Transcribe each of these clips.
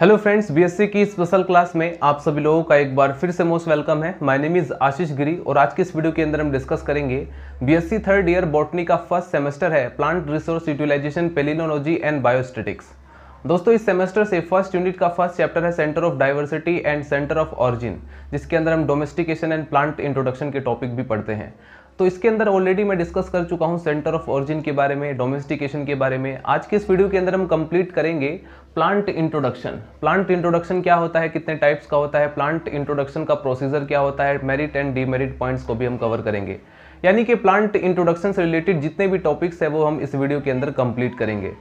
Hello friends BSc की special class में आप सभी लोगों का एक बार फिर से मोस्ट वेलकम है my name is Ashish Giri और आज की इस वीडियो के अंदर हम डिस्कस करेंगे बीएससी थर्ड ईयर बॉटनी का फर्स्ट सेमेस्टर है plant resource utilization palynology and biostatistics दोस्तों इस सेमेस्टर से फर्स्ट यूनिट का फर्स्ट चैप्टर है centre of diversity and centre of origin जिसके अंदर हम डोमेस्टिकेशन एंड प्लांट इंट्रोडक्शन के टॉपिक भी पढ़ते हैं तो इसके अंदर ऑलरेडी मैं डिस्कस कर चुका हूँ सेंटर ऑफ ऑरिजिन के बारे में डोमेस्टिकेशन के बारे में आज के इस वीडियो के अंदर हम कंप्लीट करेंगे प्लांट इंट्रोडक्शन प्लांट इंट्रोडक्शन क्या होता है कितने टाइप्स का होता है प्लांट इंट्रोडक्शन का प्रोसीजर क्या होता है मेरिट एंड डीमेरिट पॉइंट्स को भी हम कवर करेंगे यानी कि प्लांट इंट्रोडक्शन से रिलेटेड जितने भी टॉपिक्स है वो हम इस वीडियो के अंदर कंप्लीट करेंगे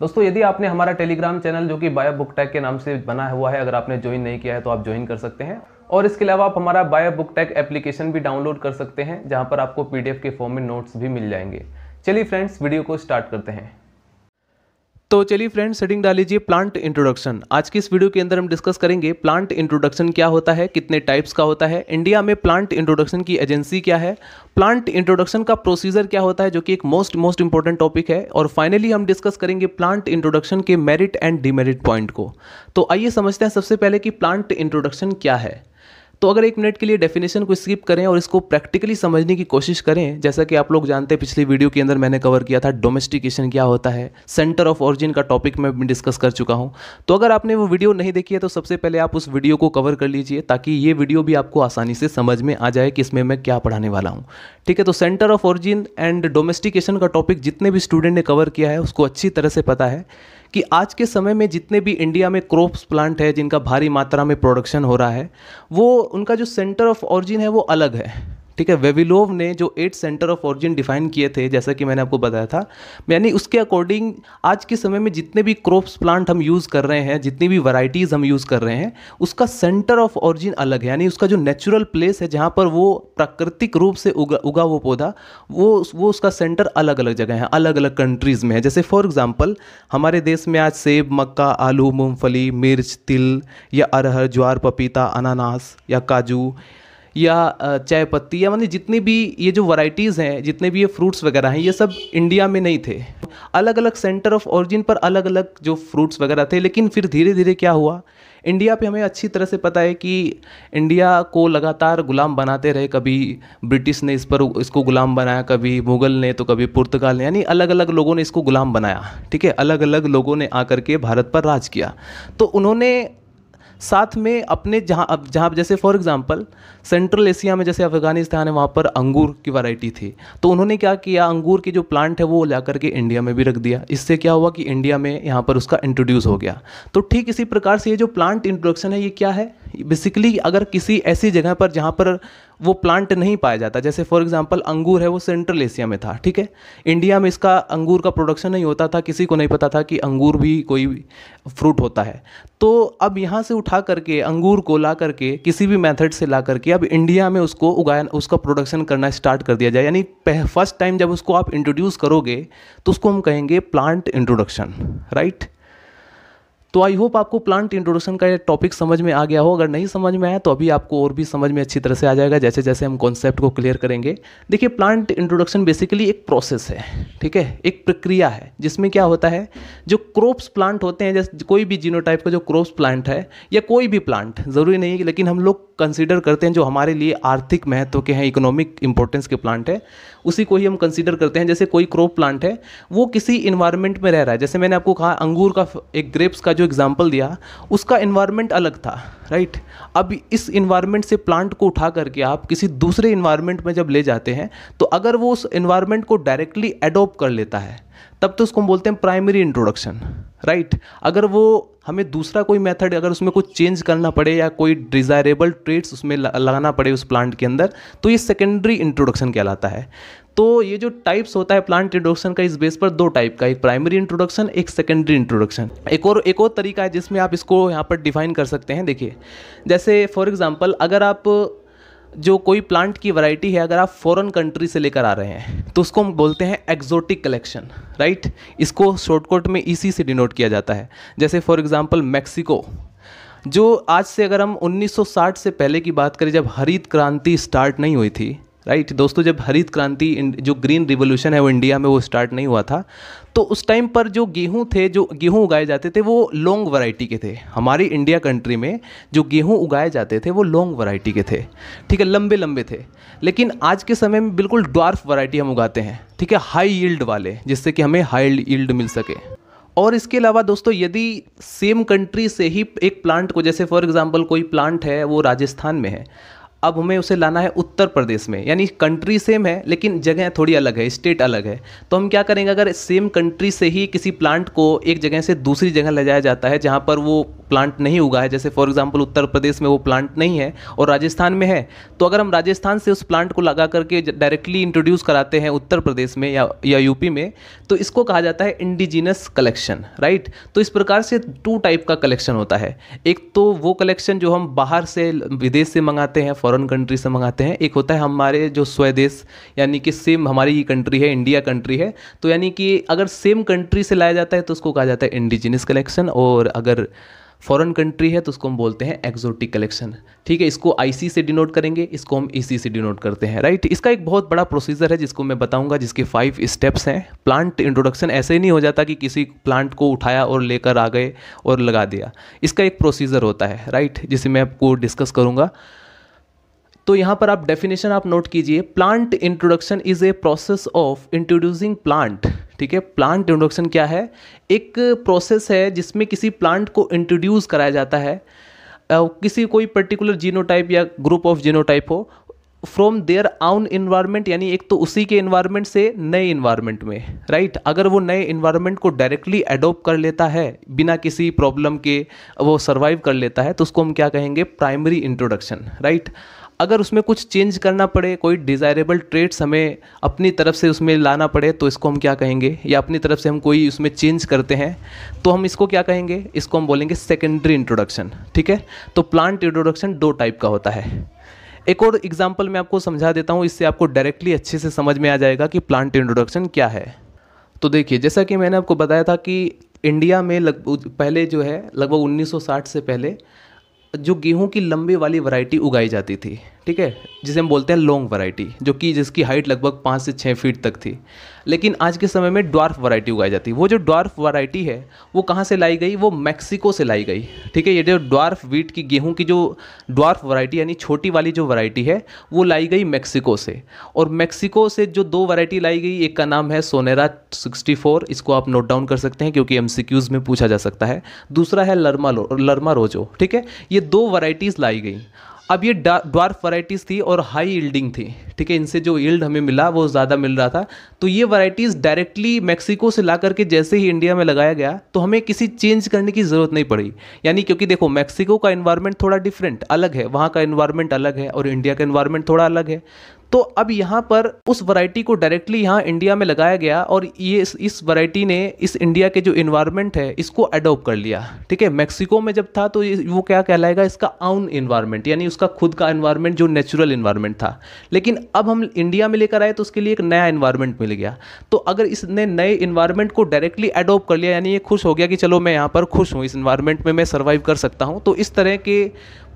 दोस्तों यदि आपने हमारा टेलीग्राम चैनल जो कि बायो बुक टैग के नाम से बना हुआ है अगर आपने ज्वाइन नहीं किया है तो आप ज्वाइन कर सकते हैं और इसके अलावा आप हमारा बायो बुक टैग एप्लीकेशन भी डाउनलोड कर सकते हैं जहाँ पर आपको पी के फॉर्म में नोट्स भी मिल जाएंगे चलिए फ्रेंड्स वीडियो को स्टार्ट करते हैं तो चलिए फ्रेंड सेटिंग डाल लीजिए प्लांट इंट्रोडक्शन आज की इस वीडियो के अंदर हम डिस्कस करेंगे प्लांट इंट्रोडक्शन क्या होता है कितने टाइप्स का होता है इंडिया में प्लांट इंट्रोडक्शन की एजेंसी क्या है प्लांट इंट्रोडक्शन का प्रोसीजर क्या होता है जो कि एक मोस्ट मोस्ट इंपॉर्टेंट टॉपिक है और फाइनली हम डिस्कस करेंगे प्लांट इंट्रोडक्शन के मेरिट एंड डीमेरिट पॉइंट को तो आइए समझते हैं सबसे पहले कि प्लांट इंट्रोडक्शन क्या है तो अगर एक मिनट के लिए डेफिनेशन को स्किप करें और इसको प्रैक्टिकली समझने की कोशिश करें जैसा कि आप लोग जानते हैं पिछली वीडियो के अंदर मैंने कवर किया था डोमेस्टिकेशन क्या होता है सेंटर ऑफ ऑरिजिन का टॉपिक मैं डिस्कस कर चुका हूँ तो अगर आपने वो वीडियो नहीं देखी है तो सबसे पहले आप उस वीडियो को कवर कर लीजिए ताकि ये वीडियो भी आपको आसानी से समझ में आ जाए कि इसमें मैं क्या पढ़ाने वाला हूँ ठीक है तो centre of origin and domestication का टॉपिक जितने भी स्टूडेंट ने कवर किया है उसको अच्छी तरह से पता है कि आज के समय में जितने भी इंडिया में क्रॉप्स प्लांट है जिनका भारी मात्रा में प्रोडक्शन हो रहा है वो उनका जो सेंटर ऑफ ऑरिजिन है वो अलग है ठीक है वेविलोव ने जो eight centre of origin define किए थे जैसा कि मैंने आपको बताया था यानी उसके अकॉर्डिंग आज के समय में जितने भी क्रॉप्स प्लांट हम यूज़ कर रहे हैं जितनी भी वराइटीज़ हम यूज़ कर रहे हैं उसका सेंटर ऑफ ऑरिजिन अलग है यानी उसका जो नेचुरल प्लेस है जहाँ पर वो प्राकृतिक रूप से उगा उगा वो पौधा वो वो उसका सेंटर अलग अलग जगह है अलग अलग कंट्रीज़ में है जैसे फॉर एग्ज़ाम्पल हमारे देश में आज सेब मक्का आलू मूंगफली मिर्च तिल या अरहर ज्वार पपीता अनानास या काजू या चाय पत्ती या मतलब जितनी भी ये जो वैरायटीज़ हैं जितने भी ये फ्रूट्स वगैरह हैं ये सब इंडिया में नहीं थे अलग अलग सेंटर ऑफ ऑरिजिन पर अलग अलग जो फ्रूट्स वगैरह थे लेकिन फिर धीरे धीरे क्या हुआ इंडिया पे हमें अच्छी तरह से पता है कि इंडिया को लगातार गुलाम बनाते रहे कभी ब्रिटिश ने इस पर इसको गुलाम बनाया कभी मुगल ने तो कभी पुर्तगाल ने यानी अलग अलग लोगों ने इसको गुलाम बनाया ठीक है अलग अलग लोगों ने आकर के भारत पर राज किया तो उन्होंने साथ में अपने जहाँ अब जहाँ जैसे फॉर एग्ज़ाम्पल सेंट्रल एशिया में जैसे अफ़गानिस्तान है वहाँ पर अंगूर की वैरायटी थी तो उन्होंने क्या किया अंगूर की जो प्लांट है वो ला करके इंडिया में भी रख दिया इससे क्या हुआ कि इंडिया में यहाँ पर उसका इंट्रोड्यूस हो गया तो ठीक इसी प्रकार से ये जो प्लांट इंट्रोडक्शन है ये क्या है बेसिकली अगर किसी ऐसी जगह पर जहाँ पर वो प्लांट नहीं पाया जाता जैसे फॉर एग्जांपल अंगूर है वो सेंट्रल एशिया में था ठीक है इंडिया में इसका अंगूर का प्रोडक्शन नहीं होता था किसी को नहीं पता था कि अंगूर भी कोई फ्रूट होता है तो अब यहाँ से उठा करके अंगूर को ला करके किसी भी मेथड से ला करके अब इंडिया में उसको उगाया उसका प्रोडक्शन करना स्टार्ट कर दिया जाए यानी फर्स्ट टाइम जब उसको आप इंट्रोड्यूस करोगे तो उसको हम कहेंगे प्लांट इंट्रोडक्शन राइट तो आई होप आपको प्लांट इंट्रोडक्शन का ये टॉपिक समझ में आ गया हो अगर नहीं समझ में आया तो अभी आपको और भी समझ में अच्छी तरह से आ जाएगा जैसे जैसे हम कॉन्सेप्ट को क्लियर करेंगे देखिए प्लांट इंट्रोडक्शन बेसिकली एक प्रोसेस है ठीक है एक प्रक्रिया है जिसमें क्या होता है जो क्रॉप्स प्लांट होते हैं जैसे कोई भी जीनो का जो क्रॉप्स प्लांट है या कोई भी प्लांट ज़रूरी नहीं है लेकिन हम लोग कंसिडर करते हैं जो हमारे लिए आर्थिक महत्व के हैं इकोनॉमिक इंपॉर्टेंस के प्लांट है उसी को ही हम कंसिडर करते हैं जैसे कोई क्रॉप प्लांट है वो किसी इन्वायरमेंट में रह रहा है जैसे मैंने आपको कहा अंगूर का एक ग्रेप्स का जो एग्ज़ाम्पल दिया उसका इन्वायरमेंट अलग था राइट अब इस इन्वायरमेंट से प्लांट को उठा करके आप किसी दूसरे इन्वायरमेंट में जब ले जाते हैं तो अगर वो उस इन्वायरमेंट को डायरेक्टली एडोप्ट कर लेता है तब तो उसको हम बोलते हैं प्राइमरी इंट्रोडक्शन राइट अगर वो हमें दूसरा कोई मेथड अगर उसमें कुछ चेंज करना पड़े या कोई डिज़ायरेबल ट्रेड्स उसमें लगाना पड़े उस प्लांट के अंदर तो ये सेकेंडरी इंट्रोडक्शन कहलाता है तो ये जो टाइप्स होता है प्लांट इंट्रोडक्शन का इस बेस पर दो टाइप का एक प्राइमरी इंट्रोडक्शन एक सेकेंडरी इंट्रोडक्शन एक और एक और तरीका है जिसमें आप इसको यहाँ पर डिफाइन कर सकते हैं देखिए जैसे फॉर एग्ज़ाम्पल अगर आप जो कोई प्लांट की वैरायटी है अगर आप फॉरेन कंट्री से लेकर आ रहे हैं तो उसको हम बोलते हैं एक्जोटिक कलेक्शन राइट इसको शॉर्टकट में इसी e से डिनोट किया जाता है जैसे फॉर एग्जांपल मैक्सिको जो आज से अगर हम 1960 से पहले की बात करें जब हरित क्रांति स्टार्ट नहीं हुई थी राइट right? दोस्तों जब हरित क्रांति जो ग्रीन रिवोल्यूशन है वो इंडिया में वो स्टार्ट नहीं हुआ था तो उस टाइम पर जो गेहूं थे जो गेहूं उगाए जाते थे वो लॉन्ग वैरायटी के थे हमारी इंडिया कंट्री में जो गेहूं उगाए जाते थे वो लॉन्ग वैरायटी के थे ठीक है लंबे लंबे थे लेकिन आज के समय में बिल्कुल ड्वार्फ वैरायटी हम उगाते हैं ठीक है हाई यील्ड वाले जिससे कि हमें हाई यील्ड मिल सके और इसके अलावा दोस्तों यदि सेम कंट्री से ही एक प्लांट को जैसे फॉर एग्जांपल कोई प्लांट है वो राजस्थान में है अब हमें उसे लाना है उत्तर प्रदेश में यानी कंट्री सेम है लेकिन जगह थोड़ी अलग है स्टेट अलग है तो हम क्या करेंगे अगर सेम कंट्री से ही किसी प्लांट को एक जगह से दूसरी जगह ले जाया जाता है जहाँ पर वो प्लांट नहीं उगा है जैसे फॉर एग्जाम्पल उत्तर प्रदेश में वो प्लांट नहीं है और राजस्थान में है तो अगर हम राजस्थान से उस प्लांट को लगा करके डायरेक्टली इंट्रोड्यूस कराते हैं उत्तर प्रदेश में या या यूपी में तो इसको कहा जाता है इंडिजिनस कलेक्शन राइट तो इस प्रकार से टू टाइप का कलेक्शन होता है एक तो वो कलेक्शन जो हम बाहर से विदेश से मंगाते हैं फॉरन कंट्री से मंगाते हैं एक होता है हमारे जो स्वदेश यानी कि सेम हमारी कंट्री है इंडिया कंट्री है तो यानी कि अगर सेम कंट्री से लाया जाता है तो उसको कहा जाता है इंडिजिनस कलेक्शन और अगर फॉरेन कंट्री है तो उसको हम बोलते हैं एक्जोटिक कलेक्शन ठीक है इसको आईसी से डिनोट करेंगे इसको हम ईसी e से डिनोट करते हैं राइट इसका एक बहुत बड़ा प्रोसीजर है जिसको मैं बताऊंगा जिसके फाइव स्टेप्स हैं प्लांट इंट्रोडक्शन ऐसे ही नहीं हो जाता कि किसी प्लांट को उठाया और लेकर आ गए और लगा दिया इसका एक प्रोसीजर होता है राइट जिसे मैं आपको डिस्कस करूँगा तो यहाँ पर आप डेफिनेशन आप नोट कीजिए plant introduction is a process of introducing plant ठीक है प्लांट इंट्रोडक्शन क्या है एक प्रोसेस है जिसमें किसी प्लांट को इंट्रोड्यूस कराया जाता है किसी कोई पर्टिकुलर जीनोटाइप या ग्रुप ऑफ जीनोटाइप हो फ्रॉम देयर आउन इन्वायरमेंट यानी एक तो उसी के इन्वायरमेंट से नए इन्वायरमेंट में राइट right? अगर वो नए इन्वायरमेंट को डायरेक्टली एडोप्ट कर लेता है बिना किसी प्रॉब्लम के वो सर्वाइव कर लेता है तो उसको हम क्या कहेंगे प्राइमरी इंट्रोडक्शन राइट right? अगर उसमें कुछ चेंज करना पड़े कोई डिज़ायरेबल ट्रेड्स हमें अपनी तरफ से उसमें लाना पड़े तो इसको हम क्या कहेंगे या अपनी तरफ से हम कोई उसमें चेंज करते हैं तो हम इसको क्या कहेंगे इसको हम बोलेंगे सेकेंडरी इंट्रोडक्शन ठीक है तो प्लांट इंट्रोडक्शन दो टाइप का होता है एक और एग्जाम्पल मैं आपको समझा देता हूँ इससे आपको डायरेक्टली अच्छे से समझ में आ जाएगा कि प्लांट इंट्रोडक्शन क्या है तो देखिए जैसा कि मैंने आपको बताया था कि इंडिया में लग पहले जो है लगभग 1960 से पहले जो गेहूँ की लंबी वाली वैरायटी उगाई जाती थी ठीक है जिसे हम बोलते हैं लॉन्ग वैरायटी जो कि जिसकी हाइट लगभग पाँच से छः फीट तक थी लेकिन आज के समय में ड्वार्फ वैरायटी उगाई जाती है वो जो ड्वार्फ वैरायटी है वो कहाँ से लाई गई वो मैक्सिको से लाई गई ठीक है ये जो ड्वार्फ वीट की गेहूँ की जो ड्वार्फ वैरायटी यानी छोटी वाली जो वैरायटी है वो लाई गई मैक्सिको से और मैक्सिको से जो दो वैरायटी लाई गई एक का नाम है सोनेरा सिक्सटी इसको आप नोट डाउन कर सकते हैं क्योंकि एम में पूछा जा सकता है दूसरा है लर्मा लर्मा रोजो ठीक है ये दो वराइटीज लाई गई अब ये ड्वार्फ वराइटीज़ थी और हाई यील्डिंग थी ठीक है इनसे जो यील्ड हमें मिला वो ज़्यादा मिल रहा था तो ये वराइटीज़ डायरेक्टली मैक्सिको से ला करके जैसे ही इंडिया में लगाया गया तो हमें किसी चेंज करने की ज़रूरत नहीं पड़ी यानी क्योंकि देखो मैक्सिको का इन्वायरमेंट थोड़ा डिफरेंट अलग है वहाँ का इन्वायरमेंट अलग है और इंडिया का इन्वायरमेंट थोड़ा अलग है तो अब यहाँ पर उस वैरायटी को डायरेक्टली यहाँ इंडिया में लगाया गया और ये इस इस वैरायटी ने इस इंडिया के जो इन्वायरमेंट है इसको अडोप्ट कर लिया ठीक है मैक्सिको में जब था तो वो क्या कहलाएगा इसका आउन इन्वायरमेंट यानी उसका खुद का इन्वायरमेंट जो नेचुरल इन्वायरमेंट था लेकिन अब हम इंडिया में लेकर आए तो उसके लिए एक नया इन्वायरमेंट मिल गया तो अगर इसने नए इन्वायरमेंट को डायरेक्टली अडोप्ट कर लिया यानी ये खुश हो गया कि चलो मैं यहाँ पर खुश हूँ इस इन्वायरमेंट में मैं सर्वाइव कर सकता हूँ तो इस तरह के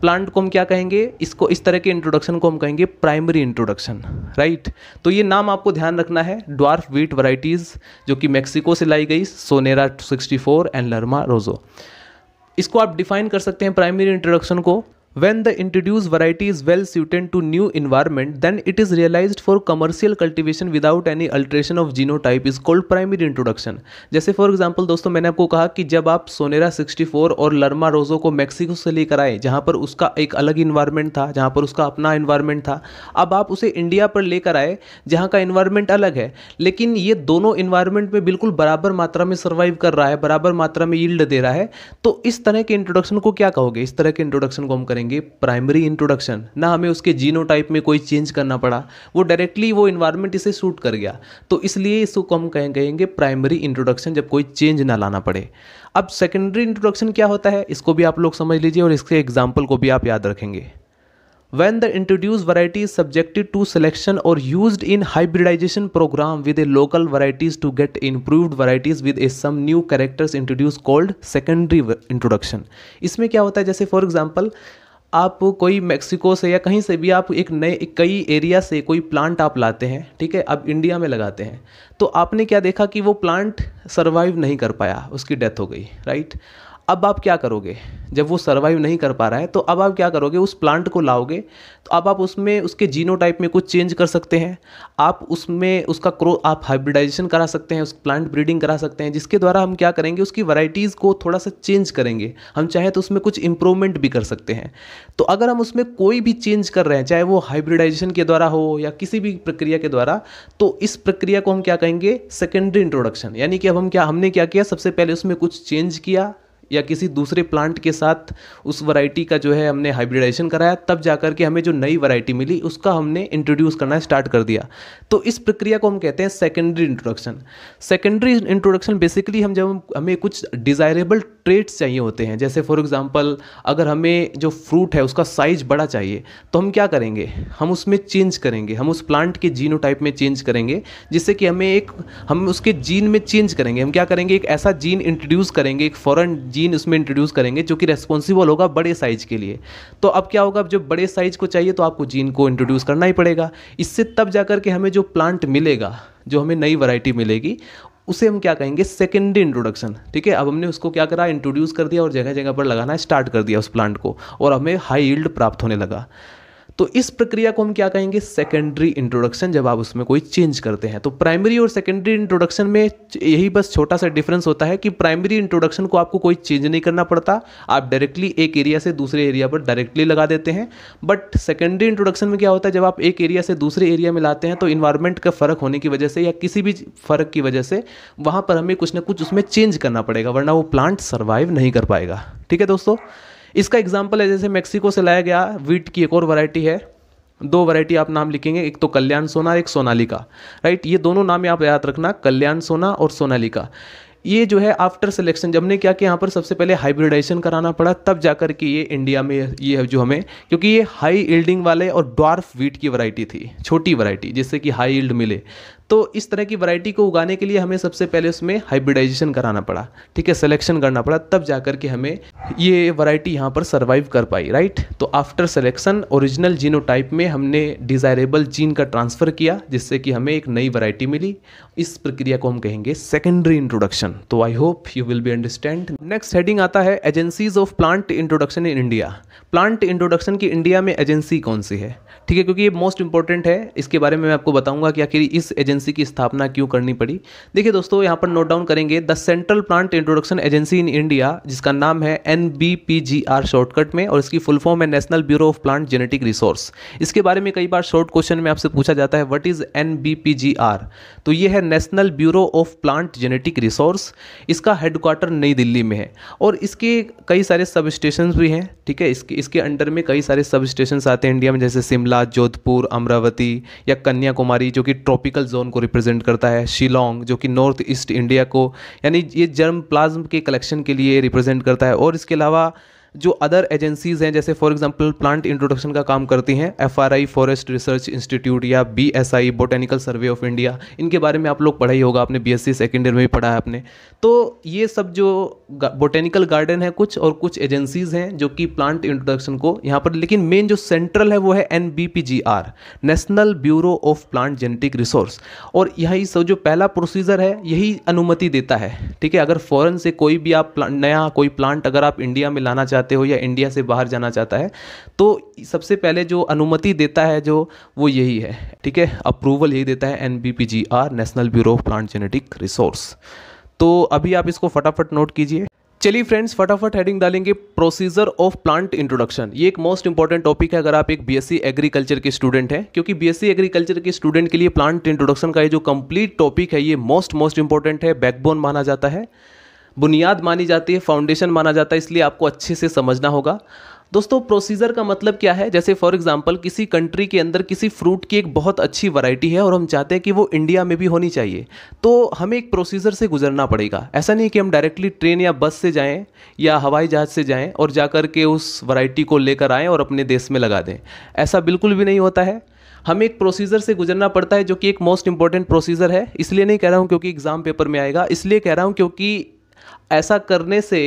प्लांट को हम क्या कहेंगे इसको इस तरह के इंट्रोडक्शन को हम कहेंगे प्राइमरी इंट्रोडक्शन राइट तो ये नाम आपको ध्यान रखना है ड्वार्फ वीट वराइटीज़ जो कि मैक्सिको से लाई गई सोनेरा 64 एंड लर्मा रोजो इसको आप डिफाइन कर सकते हैं प्राइमरी इंट्रोडक्शन को When the introduced variety is well suited to new environment, then it is realized for commercial cultivation without any alteration of genotype is called primary introduction. जैसे फॉर एग्जाम्पल दोस्तों मैंने आपको कहा कि जब आप सोनेरा 64 और लर्मा रोजो को मैक्सिको से लेकर आए जहाँ पर उसका एक अलग इन्वायरमेंट था जहाँ पर उसका अपना इन्वायरमेंट था अब आप उसे इंडिया पर लेकर आए जहाँ का इन्वायरमेंट अलग है लेकिन ये दोनों इन्वायरमेंट में बिल्कुल बराबर मात्रा में सर्वाइव कर रहा है बराबर मात्रा में यील्ड दे रहा है तो इस तरह के इंट्रोडक्शन को क्या कहोगे इस तरह के इंट्रोडक्शन को हम करेंगे करेंगे प्राइमरी इंट्रोडक्शन ना हमें उसके जीनोटाइप में कोई चेंज करना पड़ा वो डायरेक्टली वो इन्वायरमेंट इसे सूट कर गया तो इसलिए इसको हम कहेंगे प्राइमरी इंट्रोडक्शन जब कोई चेंज ना लाना पड़े अब सेकेंडरी इंट्रोडक्शन क्या होता है इसको भी आप लोग समझ लीजिए और इसके एग्जाम्पल को भी आप याद रखेंगे when the introduced variety is subjected to selection or used in hybridization program with a local varieties to get improved varieties with a some new characters introduced called secondary introduction इसमें क्या होता है जैसे फॉर एग्जाम्पल आप कोई Mexico से या कहीं से भी आप एक नए कई एरिया से कोई प्लांट आप लाते हैं ठीक है आप इंडिया में लगाते हैं तो आपने क्या देखा कि वो प्लांट सर्वाइव नहीं कर पाया उसकी डेथ हो गई राइट अब आप क्या करोगे जब वो सर्वाइव नहीं कर पा रहा है तो अब आप क्या करोगे उस प्लांट को लाओगे तो अब आप उसमें उसके जीनो टाइप में कुछ चेंज कर सकते हैं आप उसमें उसका क्रो आप हाइब्रिडाइजेशन करा सकते हैं उस प्लांट ब्रीडिंग करा सकते हैं जिसके द्वारा हम क्या करेंगे उसकी वराइटीज़ को थोड़ा सा चेंज करेंगे हम चाहें तो उसमें कुछ इम्प्रूवमेंट भी कर सकते हैं तो अगर हम उसमें कोई भी चेंज कर रहे हैं चाहे वो हाइब्रिडाइजेशन के द्वारा हो या किसी भी प्रक्रिया के द्वारा तो इस प्रक्रिया को हम क्या कहेंगे सेकेंडरी इंट्रोडक्शन यानी कि अब हम क्या हमने क्या किया सबसे पहले उसमें कुछ चेंज किया या किसी दूसरे प्लांट के साथ उस वैरायटी का जो है हमने हाइब्रिडाइजेशन कराया तब जा कर के हमें जो नई वैरायटी मिली उसका हमने इंट्रोड्यूस करना स्टार्ट कर दिया तो इस प्रक्रिया को हम कहते हैं secondary introduction secondary introduction basically हम जब हमें कुछ डिज़ायरेबल ट्रेट्स चाहिए होते हैं जैसे फॉर एग्ज़ाम्पल अगर हमें जो फ्रूट है उसका साइज़ बड़ा चाहिए तो हम क्या करेंगे हम उसमें चेंज करेंगे हम उस प्लांट के जीनो टाइप में चेंज करेंगे जिससे कि हमें एक हम उसके जीन में चेंज करेंगे हम क्या करेंगे एक ऐसा जीन इंट्रोड्यूस करेंगे एक फ़ॉरन जीन उसमें इंट्रोड्यूस करेंगे जो कि रेस्पॉन्सिबल होगा बड़े साइज़ के लिए तो अब क्या होगा जो बड़े साइज़ को चाहिए तो आपको जीन को इंट्रोड्यूस करना ही पड़ेगा इससे तब जाकर के हमें जो प्लांट मिलेगा जो हमें नई वैरायटी मिलेगी उसे हम क्या कहेंगे सेकेंडरी इंट्रोडक्शन ठीक है अब हमने उसको क्या करा इंट्रोड्यूस कर दिया और जगह जगह पर लगाना स्टार्ट कर दिया उस प्लांट को और हमें हाई यील्ड प्राप्त होने लगा तो इस प्रक्रिया को हम क्या कहेंगे सेकेंडरी इंट्रोडक्शन जब आप उसमें कोई चेंज करते हैं तो प्राइमरी और सेकेंडरी इंट्रोडक्शन में यही बस छोटा सा डिफरेंस होता है कि प्राइमरी इंट्रोडक्शन को आपको कोई चेंज नहीं करना पड़ता आप डायरेक्टली एक एरिया से दूसरे एरिया पर डायरेक्टली लगा देते हैं बट सेकेंडरी इंट्रोडक्शन में क्या होता है जब आप एक एरिया से दूसरे एरिया में लाते हैं तो इन्वायरमेंट का फ़र्क होने की वजह से या किसी भी फ़र्क की वजह से वहाँ पर हमें कुछ ना कुछ उसमें चेंज करना पड़ेगा वरना वो प्लांट सर्वाइव नहीं कर पाएगा ठीक है दोस्तों इसका एग्जाम्पल है जैसे मैक्सिको से लाया गया वीट की एक और वैरायटी है दो वैरायटी आप नाम लिखेंगे एक तो कल्याण सोना एक सोनालिका राइट ये दोनों नाम आप याद रखना कल्याण सोना और सोनालिका ये जो है आफ्टर सिलेक्शन जब ने क्या कि यहाँ पर सबसे पहले हाइब्रिडाइजेशन कराना पड़ा तब जाकर के ये इंडिया में ये जो हमें क्योंकि ये हाई इल्डिंग वाले और डॉर्फ वीट की वैरायटी थी छोटी वैरायटी जिससे कि हाई इल्ड मिले तो इस तरह की वैरायटी को उगाने के लिए हमें सबसे पहले उसमें हाइब्रिडाइजेशन कराना पड़ा ठीक है सिलेक्शन करना पड़ा तब जाकर के हमें ये वैरायटी यहाँ पर सर्वाइव कर पाई राइट तो आफ्टर सिलेक्शन ओरिजिनल जीनोटाइप में हमने डिज़ायरेबल जीन का ट्रांसफ़र किया जिससे कि हमें एक नई वरायटी मिली इस प्रक्रिया को हम कहेंगे सेकेंडरी इंट्रोडक्शन तो I hope you will be understand next heading आता है agencies of plant introduction in India plant introduction की इंडिया में एजेंसी कौन सी है ठीक है क्योंकि ये मोस्ट इंपॉर्टेंट है इसके बारे में मैं आपको बताऊंगा कि आखिर इस एजेंसी एजेंसी की स्थापना क्यों करनी पड़ी देखिए दोस्तों यहाँ पर नोट डाउन करेंगे the central plant introduction agency in India जिसका नाम है एन शॉर्टकट में और इसकी फुल फॉर्म है national bureau of plant genetic resource इसके बारे में कई बार शॉर्ट क्वेश्चन में आपसे पूछा जाता है वट इज एन तो ये है national bureau of plant genetic resource इसका हेडक्वार्टर नई दिल्ली में है और इसके कई सारे सब स्टेशन भी हैं ठीक है इसके इसके अंडर में कई सारे सब स्टेशन आते हैं इंडिया में जैसे शिमला जोधपुर अमरावती या कन्याकुमारी जो कि ट्रॉपिकल जोन जोन को रिप्रेजेंट करता है शिलोंग जो कि नॉर्थ ईस्ट इंडिया को यानी ये जर्म प्लाज्म के कलेक्शन के लिए रिप्रेजेंट करता है और इसके अलावा जो अदर एजेंसीज हैं जैसे फॉर एग्जांपल प्लांट इंट्रोडक्शन का काम करती हैं एफआरआई फॉरेस्ट रिसर्च इंस्टीट्यूट या BSI botanical survey of India इनके बारे में आप लोग पढ़ा ही होगा आपने बीएससी सेकेंड ईयर में भी पढ़ा है आपने तो ये सब जो बोटेनिकल गार्डन है कुछ और कुछ एजेंसीज हैं जो कि प्लांट इंट्रोडक्शन को यहाँ पर लेकिन मेन जो सेंट्रल है वो है N national bureau of plant genetic resource और यही सब जो पहला प्रोसीजर है यही अनुमति देता है ठीक है अगर फ़ौरन से कोई भी आप नया कोई प्लांट अगर आप इंडिया में लाना चाहते चाहते हो या इंडिया से बाहर जाना चाहता है तो सबसे पहले जो अनुमति देता है जो वो यही है ठीक है अप्रूवल यही देता है N national bureau of plant genetic resource तो अभी आप इसको फटाफट नोट कीजिए चलिए फ्रेंड्स फटाफट हेडिंग डालेंगे प्रोसीजर ऑफ प्लांट इंट्रोडक्शन ये एक मोस्ट इंपॉर्टेंट टॉपिक है अगर आप एक बीएससी एग्रीकल्चर के स्टूडेंट हैं क्योंकि बीएससी एग्रीकल्चर के स्टूडेंट के लिए प्लांट इंट्रोडक्शन का ये जो कंप्लीट टॉपिक है ये मोस्ट मोस्ट इंपॉर्टेंट है बैकबोन माना जाता है बुनियाद मानी जाती है फाउंडेशन माना जाता है इसलिए आपको अच्छे से समझना होगा दोस्तों प्रोसीजर का मतलब क्या है जैसे फॉर एग्जांपल किसी कंट्री के अंदर किसी फ्रूट की एक बहुत अच्छी वैरायटी है और हम चाहते हैं कि वो इंडिया में भी होनी चाहिए तो हमें एक प्रोसीजर से गुजरना पड़ेगा ऐसा नहीं कि हम डायरेक्टली ट्रेन या बस से जाएं या हवाई जहाज़ से जाएं और जा कर के उस वैरायटी को लेकर आएँ और अपने देश में लगा दें ऐसा बिल्कुल भी नहीं होता है हमें एक प्रोसीजर से गुजरना पड़ता है जो कि एक मोस्ट इंपॉर्टेंट प्रोसीजर है इसलिए नहीं कह रहा हूँ क्योंकि एग्ज़ाम पेपर में आएगा इसलिए कह रहा हूँ क्योंकि ऐसा करने से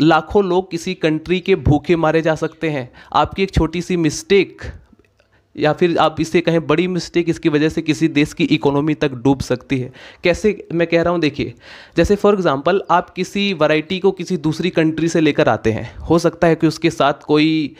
लाखों लोग किसी कंट्री के भूखे मारे जा सकते हैं आपकी एक छोटी सी मिस्टेक या फिर आप इसे कहें बड़ी मिस्टेक इसकी वजह से किसी देश की इकोनॉमी तक डूब सकती है कैसे मैं कह रहा हूँ देखिए जैसे फॉर एग्ज़ाम्पल आप किसी वैरायटी को किसी दूसरी कंट्री से लेकर आते हैं हो सकता है कि उसके साथ कोई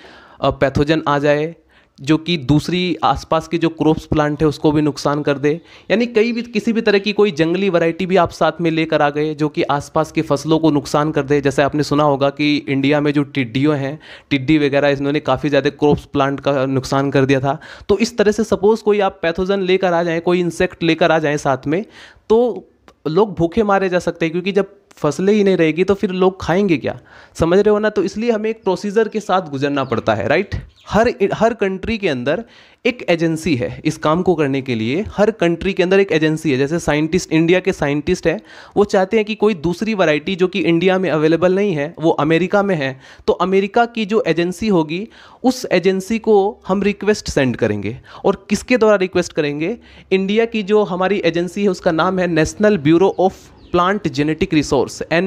पैथोजन आ जाए जो कि दूसरी आसपास के जो क्रॉप्स प्लांट है उसको भी नुकसान कर दे यानी कई भी किसी भी तरह की कोई जंगली वैरायटी भी आप साथ में लेकर आ गए जो कि आसपास की फसलों को नुकसान कर दे जैसे आपने सुना होगा कि इंडिया में जो टिड्डियों हैं टिड्डी वगैरह इन्होंने काफ़ी ज़्यादा क्रॉप्स प्लांट का नुकसान कर दिया था तो इस तरह से सपोज़ कोई आप पैथोजन लेकर आ जाएँ कोई इंसेक्ट लेकर आ जाएँ साथ में तो लोग भूखे मारे जा सकते हैं क्योंकि जब फसलें ही नहीं रहेगी तो फिर लोग खाएंगे क्या समझ रहे हो ना तो इसलिए हमें एक प्रोसीजर के साथ गुजरना पड़ता है राइट हर हर कंट्री के अंदर एक एजेंसी है इस काम को करने के लिए हर कंट्री के अंदर एक एजेंसी है जैसे साइंटिस्ट इंडिया के साइंटिस्ट हैं वो चाहते हैं कि कोई दूसरी वैरायटी जो कि इंडिया में अवेलेबल नहीं है वो अमेरिका में है तो अमेरिका की जो एजेंसी होगी उस एजेंसी को हम रिक्वेस्ट सेंड करेंगे और किसके द्वारा रिक्वेस्ट करेंगे इंडिया की जो हमारी एजेंसी है उसका नाम है national bureau of plant genetic resource N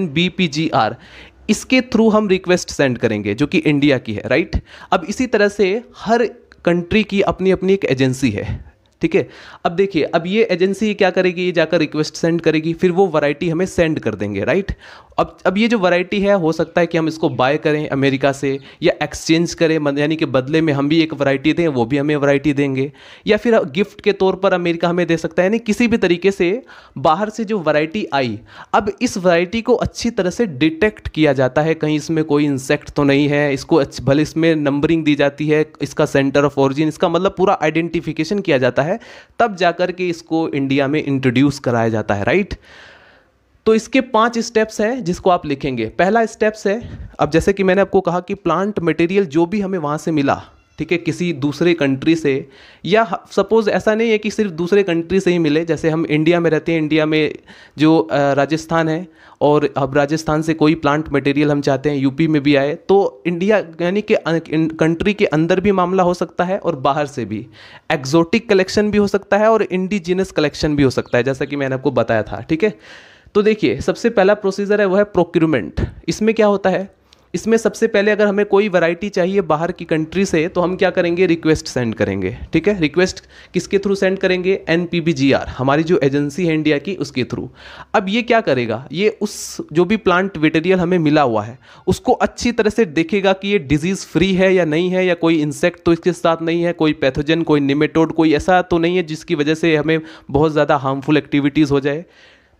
इसके थ्रू हम रिक्वेस्ट सेंड करेंगे जो कि इंडिया की है राइट अब इसी तरह से हर कंट्री की अपनी अपनी एक एजेंसी है ठीक है अब देखिए अब ये एजेंसी क्या करेगी ये जाकर रिक्वेस्ट सेंड करेगी फिर वो वैरायटी हमें सेंड कर देंगे राइट अब अब ये जो वैरायटी है हो सकता है कि हम इसको बाय करें अमेरिका से या एक्सचेंज करें यानी कि बदले में हम भी एक वैरायटी दें वो भी हमें वैरायटी देंगे या फिर गिफ्ट के तौर पर अमेरिका हमें दे सकता है यानी किसी भी तरीके से बाहर से जो वैरायटी आई अब इस वैरायटी को अच्छी तरह से डिटेक्ट किया जाता है कहीं इसमें कोई इंसेक्ट तो नहीं है इसको भले इसमें नंबरिंग दी जाती है इसका सेंटर ऑफ ऑरिजिन इसका मतलब पूरा आइडेंटिफिकेशन किया जाता है है तब जाकर के इसको इंडिया में इंट्रोड्यूस कराया जाता है राइट तो इसके पांच स्टेप्स हैं जिसको आप लिखेंगे पहला स्टेप्स है अब जैसे कि मैंने आपको कहा कि प्लांट मटेरियल जो भी हमें वहाँ से मिला ठीक है किसी दूसरे कंट्री से या सपोज़ ऐसा नहीं है कि सिर्फ दूसरे कंट्री से ही मिले जैसे हम इंडिया में रहते हैं इंडिया में जो राजस्थान है और अब राजस्थान से कोई प्लांट मटेरियल हम चाहते हैं यूपी में भी आए तो इंडिया यानी कि कंट्री के अंदर भी मामला हो सकता है और बाहर से भी एक्जोटिक कलेक्शन भी हो सकता है और इंडिजिनस कलेक्शन भी हो सकता है जैसा कि मैंने आपको बताया था ठीक है तो देखिए सबसे पहला प्रोसीजर है वह है प्रोक्यूरमेंट इसमें क्या होता है इसमें सबसे पहले अगर हमें कोई वैरायटी चाहिए बाहर की कंट्री से तो हम क्या करेंगे रिक्वेस्ट सेंड करेंगे ठीक है रिक्वेस्ट किसके थ्रू सेंड करेंगे एन हमारी जो एजेंसी है इंडिया की उसके थ्रू अब ये क्या करेगा ये उस जो भी प्लांट मटेरियल हमें मिला हुआ है उसको अच्छी तरह से देखेगा कि ये डिजीज़ फ्री है या नहीं है या कोई इंसेक्ट तो इसके साथ नहीं है कोई पैथोजन कोई निमेटोड कोई ऐसा तो नहीं है जिसकी वजह से हमें बहुत ज़्यादा हार्मफुल एक्टिविटीज़ हो जाए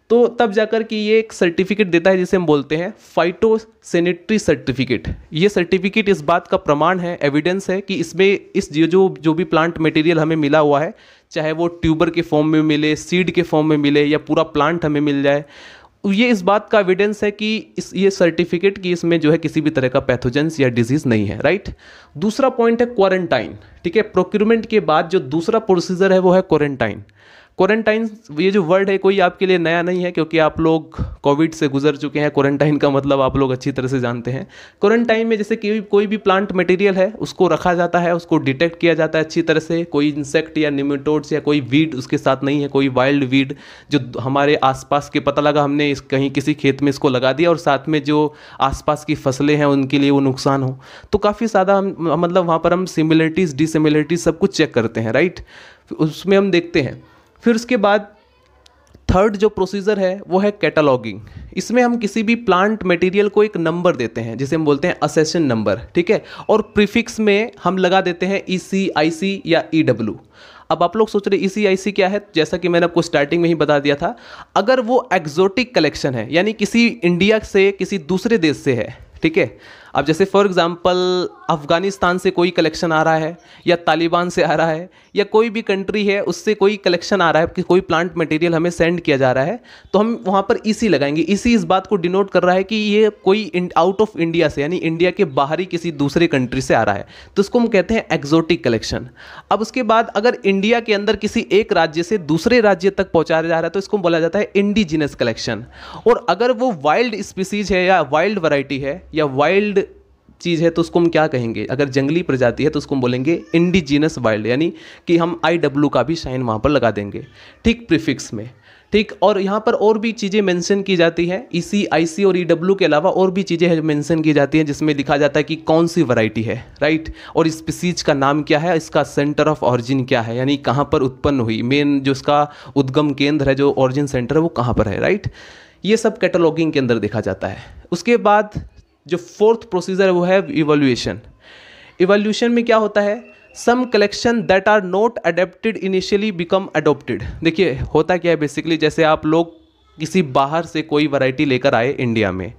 तो तब जाकर कि ये एक सर्टिफिकेट देता है जिसे हम बोलते हैं फाइटो सर्टिफिकेट ये सर्टिफिकेट इस बात का प्रमाण है एविडेंस है कि इसमें इस जो जो भी प्लांट मटेरियल हमें मिला हुआ है चाहे वो ट्यूबर के फॉर्म में मिले सीड के फॉर्म में मिले या पूरा प्लांट हमें मिल जाए ये इस बात का एविडेंस है कि इस ये सर्टिफिकेट कि इसमें जो है किसी भी तरह का पैथोजेंस या डिजीज़ नहीं है राइट दूसरा पॉइंट है क्वारंटाइन ठीक है प्रोक्यूरमेंट के बाद जो दूसरा प्रोसीजर है वो है क्वारंटाइन क्वारंटाइन ये जो वर्ड है कोई आपके लिए नया नहीं है क्योंकि आप लोग कोविड से गुजर चुके हैं क्वारंटाइन का मतलब आप लोग अच्छी तरह से जानते हैं क्वारंटाइन में जैसे कि कोई भी प्लांट मटेरियल है उसको रखा जाता है उसको डिटेक्ट किया जाता है अच्छी तरह से कोई इंसेक्ट या निमिटोड्स या कोई वीड उसके साथ नहीं है कोई वाइल्ड वीड जो हमारे आसपास के पता लगा हमने इस कहीं किसी खेत में इसको लगा दिया और साथ में जो आसपास की फसलें हैं उनके लिए वो नुकसान हो तो काफ़ी ज़्यादा हम मतलब वहाँ पर हम सिमिलरिटीज़ डिसिमिलरिटीज़ सब कुछ चेक करते हैं राइट उसमें हम देखते हैं फिर उसके बाद थर्ड जो प्रोसीजर है वो है कैटलॉगिंग इसमें हम किसी भी प्लांट मटेरियल को एक नंबर देते हैं जिसे हम बोलते हैं असेशन नंबर ठीक है और प्रीफिक्स में हम लगा देते हैं ई सी आई सी या ई e डब्ल्यू अब आप लोग सोच रहे ई सी आई सी क्या है जैसा कि मैंने आपको स्टार्टिंग में ही बता दिया था अगर वो एक्जोटिक कलेक्शन है यानी किसी इंडिया से किसी दूसरे देश से है ठीक है अब जैसे फॉर एग्ज़ाम्पल अफ़गानिस्तान से कोई कलेक्शन आ रहा है या तालिबान से आ रहा है या कोई भी कंट्री है उससे कोई कलेक्शन आ रहा है कि कोई प्लांट मटेरियल हमें सेंड किया जा रहा है तो हम वहाँ पर इसी लगाएंगे इसी इस बात को डिनोट कर रहा है कि ये कोई आउट ऑफ इंडिया से यानी इंडिया के बाहरी किसी दूसरे कंट्री से आ रहा है तो उसको हम कहते हैं एक्जोटिक कलेक्शन अब उसके बाद अगर इंडिया के अंदर किसी एक राज्य से दूसरे राज्य तक पहुँचाया जा रहा है तो इसको बोला जाता है इंडिजिनस कलेक्शन और अगर वो वाइल्ड स्पीसीज है या वाइल्ड वराइटी है या वाइल्ड चीज़ है तो उसको हम क्या कहेंगे अगर जंगली प्रजाति है तो उसको हम बोलेंगे इंडिजीनस वाइल्ड यानी कि हम आई डब्ल्यू का भी साइन वहाँ पर लगा देंगे ठीक प्रीफिक्स में ठीक और यहाँ पर और भी चीज़ें मेंशन की जाती हैं ई सी आई सी और ई e डब्ल्यू के अलावा और भी चीज़ें मेंशन की जाती हैं जिसमें लिखा जाता है कि कौन सी वैरायटी है राइट और स्पीसीज का नाम क्या है इसका सेंटर ऑफ ऑरिजिन क्या है यानी कहाँ पर उत्पन्न हुई मेन जो इसका उद्गम केंद्र है जो ऑरिजिन सेंटर है वो कहाँ पर है राइट ये सब कैटलॉगिंग के अंदर देखा जाता है उसके बाद जो फोर्थ प्रोसीजर है वो है इवोल्यूशन इवोल्यूशन में क्या होता है some collection that are not adapted initially become adopted देखिए होता क्या है बेसिकली जैसे आप लोग किसी बाहर से कोई वैरायटी लेकर आए इंडिया में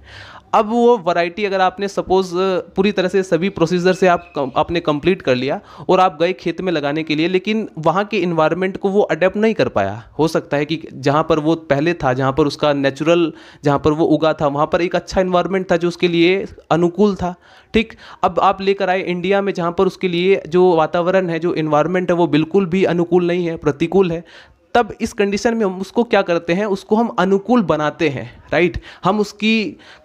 अब वो वैरायटी अगर आपने सपोज़ पूरी तरह से सभी प्रोसीजर से आप आपने कंप्लीट कर लिया और आप गए खेत में लगाने के लिए लेकिन वहाँ के इन्वायरमेंट को वो अडेप्ट नहीं कर पाया हो सकता है कि जहाँ पर वो पहले था जहाँ पर उसका नेचुरल जहाँ पर वो उगा था वहाँ पर एक अच्छा इन्वायरमेंट था जो उसके लिए अनुकूल था ठीक अब आप लेकर आए इंडिया में जहाँ पर उसके लिए जो वातावरण है जो इन्वायरमेंट है वो बिल्कुल भी अनुकूल नहीं है प्रतिकूल है तब इस कंडीशन में हम उसको क्या करते हैं उसको हम अनुकूल बनाते हैं राइट हम उसकी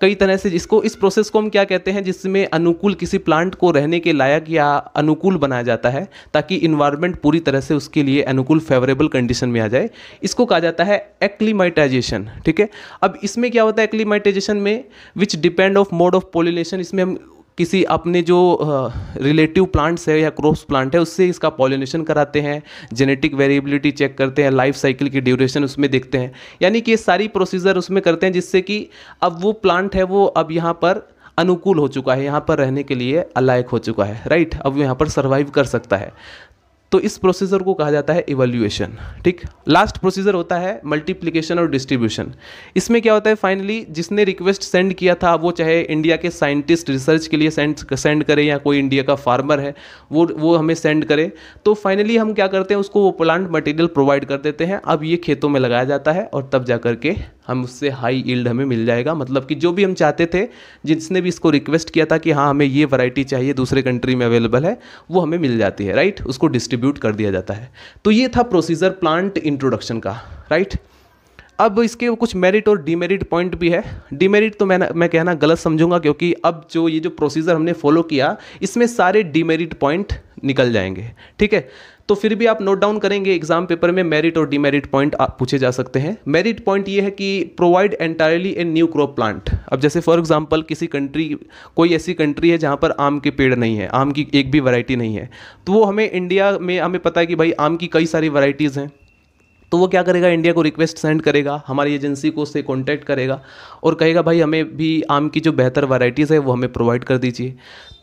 कई तरह से जिसको इस प्रोसेस को हम क्या कहते हैं जिसमें अनुकूल किसी प्लांट को रहने के लायक या अनुकूल बनाया जाता है ताकि इन्वायरमेंट पूरी तरह से उसके लिए अनुकूल फेवरेबल कंडीशन में आ जाए इसको कहा जाता है एक्लीमाइटाइजेशन ठीक है अब इसमें क्या होता है एक्लीमाइटाइजेशन में which depend of mode of pollination इसमें हम किसी अपने जो रिलेटिव प्लांट्स है या क्रॉप्स प्लांट है उससे इसका पॉलिनेशन कराते हैं जेनेटिक वेरिएबिलिटी चेक करते हैं लाइफ साइकिल की ड्यूरेशन उसमें देखते हैं यानी कि ये सारी प्रोसीजर उसमें करते हैं जिससे कि अब वो प्लांट है वो अब यहाँ पर अनुकूल हो चुका है यहाँ पर रहने के लिए अलायक हो चुका है राइट अब यहाँ पर सर्वाइव कर सकता है तो इस प्रोसीजर को कहा जाता है इवेल्यूएशन ठीक लास्ट प्रोसीजर होता है मल्टीप्लिकेशन और डिस्ट्रीब्यूशन इसमें क्या होता है फाइनली जिसने रिक्वेस्ट सेंड किया था वो चाहे इंडिया के साइंटिस्ट रिसर्च के लिए सेंड सेंड करें या कोई इंडिया का फार्मर है वो वो हमें सेंड करे तो फाइनली हम क्या करते हैं उसको वो प्लांट मटेरियल प्रोवाइड कर देते हैं अब ये खेतों में लगाया जाता है और तब जा के हम उससे हाई ईल्ड हमें मिल जाएगा मतलब कि जो भी हम चाहते थे जिसने भी इसको रिक्वेस्ट किया था कि हाँ हमें ये वैरायटी चाहिए दूसरे कंट्री में अवेलेबल है वो हमें मिल जाती है राइट उसको डिस्ट्रीब्यूट कर दिया जाता है तो ये था प्रोसीजर प्लांट इंट्रोडक्शन का राइट अब इसके कुछ मेरिट और डीमेरिट पॉइंट भी है डीमेरिट तो मैं मैं कहना गलत समझूंगा क्योंकि अब जो ये जो प्रोसीजर हमने फॉलो किया इसमें सारे डीमेरिट पॉइंट निकल जाएंगे ठीक है तो फिर भी आप नोट डाउन करेंगे एग्जाम पेपर में मेरिट और डिमेरिट पॉइंट पूछे जा सकते हैं मेरिट पॉइंट ये है कि provide entirely a new crop plant अब जैसे फॉर एग्जांपल किसी कंट्री कोई ऐसी कंट्री है जहाँ पर आम के पेड़ नहीं है आम की एक भी वैरायटी नहीं है तो वो हमें इंडिया में हमें पता है कि भाई आम की कई सारी वैरायटीज़ हैं तो वो क्या करेगा इंडिया को रिक्वेस्ट सेंड करेगा हमारी एजेंसी को उससे कॉन्टैक्ट करेगा और कहेगा भाई हमें भी आम की जो बेहतर वैराइटीज़ है वो हमें प्रोवाइड कर दीजिए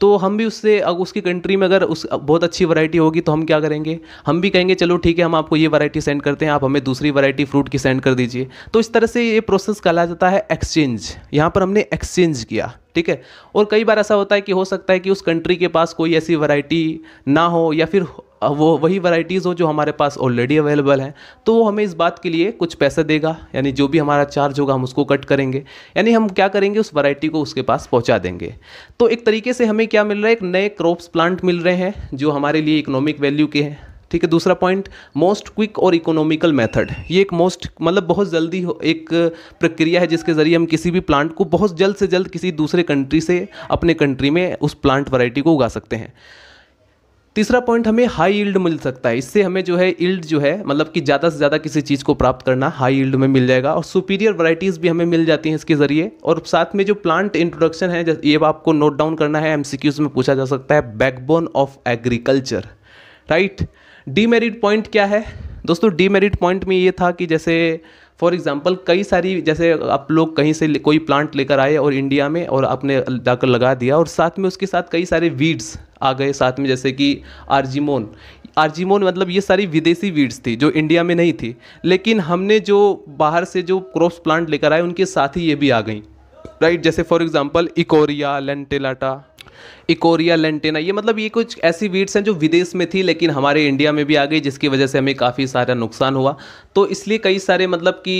तो हम भी उससे अगर उसकी कंट्री में अगर उस बहुत अच्छी वैरायटी होगी तो हम क्या करेंगे हम भी कहेंगे चलो ठीक है हम आपको ये वैरायटी सेंड करते हैं आप हमें दूसरी वैरायटी फ्रूट की सेंड कर दीजिए तो इस तरह से ये प्रोसेस कहा जाता है एक्सचेंज यहाँ पर हमने एक्सचेंज किया ठीक है और कई बार ऐसा होता है कि हो सकता है कि उस कंट्री के पास कोई ऐसी वैरायटी ना हो या फिर वो वही वैरायटीज़ हो जो हमारे पास ऑलरेडी अवेलेबल हैं तो वो हमें इस बात के लिए कुछ पैसे देगा यानी जो भी हमारा चार्ज होगा हम उसको कट करेंगे यानी हम क्या करेंगे उस वैरायटी को उसके पास पहुंचा देंगे तो एक तरीके से हमें क्या मिल रहा है एक नए क्रॉप्स प्लांट मिल रहे हैं जो हमारे लिए इकोनॉमिक वैल्यू के हैं ठीक है दूसरा पॉइंट मोस्ट क्विक और इकोनॉमिकल मेथड ये एक मोस्ट मतलब बहुत जल्दी एक प्रक्रिया है जिसके ज़रिए हम किसी भी प्लांट को बहुत जल्द से जल्द किसी दूसरे कंट्री से अपने कंट्री में उस प्लांट वैरायटी को उगा सकते हैं तीसरा पॉइंट हमें हाई यील्ड मिल सकता है इससे हमें जो है यील्ड जो है मतलब कि ज़्यादा से ज़्यादा किसी चीज़ को प्राप्त करना हाई यील्ड में मिल जाएगा और सुपीरियर वराइटीज़ भी हमें मिल जाती हैं इसके ज़रिए और साथ में जो प्लांट इंट्रोडक्शन है ये आपको नोट डाउन करना है एम में पूछा जा सकता है backbone of agriculture right demerit point क्या है दोस्तों डीमेरिट पॉइंट में ये था कि जैसे फॉर एग्जाम्पल कई सारी जैसे आप लोग कहीं से कोई प्लांट लेकर आए और इंडिया में और आपने जाकर लगा दिया और साथ में उसके साथ कई सारे वीड्स आ गए साथ में जैसे कि आर्जीमोन आर्जीमोन मतलब ये सारी विदेशी वीड्स थी जो इंडिया में नहीं थी लेकिन हमने जो बाहर से जो क्रॉप्स प्लांट लेकर आए उनके साथ ही ये भी आ गई राइट जैसे फॉर एग्ज़ाम्पल इकोरिया लेंटेलाटा इकोरिया लेंटेना ये मतलब ये कुछ ऐसी वीड्स हैं जो विदेश में थी लेकिन हमारे इंडिया में भी आ गई जिसकी वजह से हमें काफ़ी सारा नुकसान हुआ तो इसलिए कई सारे मतलब कि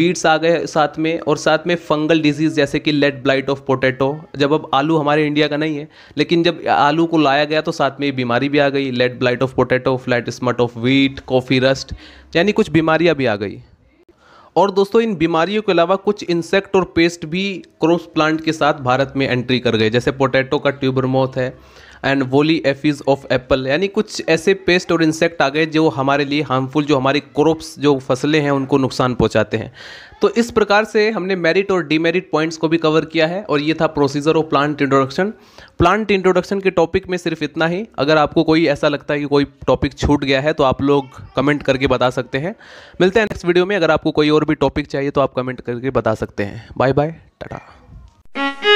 वीड्स आ गए साथ में और साथ में फंगल डिजीज़ जैसे कि लेड ब्लाइट ऑफ पोटैटो जब अब आलू हमारे इंडिया का नहीं है लेकिन जब आलू को लाया गया तो साथ में ये बीमारी भी आ गई late blight of potato flag smut of wheat coffee rust यानी कुछ बीमारियाँ भी आ गई और दोस्तों इन बीमारियों के अलावा कुछ इंसेक्ट और पेस्ट भी क्रॉप प्लांट के साथ भारत में एंट्री कर गए जैसे पोटैटो का ट्यूबर मोथ है एंड वोली एफिज ऑफ एप्पल यानी कुछ ऐसे पेस्ट और इंसेक्ट आ गए जो हमारे लिए हार्मफुल जो हमारी क्रॉप्स जो फसलें हैं उनको नुकसान पहुँचाते हैं तो इस प्रकार से हमने मेरिट और डीमेरिट पॉइंट्स को भी कवर किया है और ये था procedure of plant introduction plant introduction के टॉपिक में सिर्फ इतना ही अगर आपको कोई ऐसा लगता है कि कोई टॉपिक छूट गया है तो आप लोग कमेंट करके बता सकते हैं मिलते हैं नेक्स्ट वीडियो में अगर आपको कोई और भी टॉपिक चाहिए तो आप कमेंट करके बता सकते हैं बाय बाय टाटा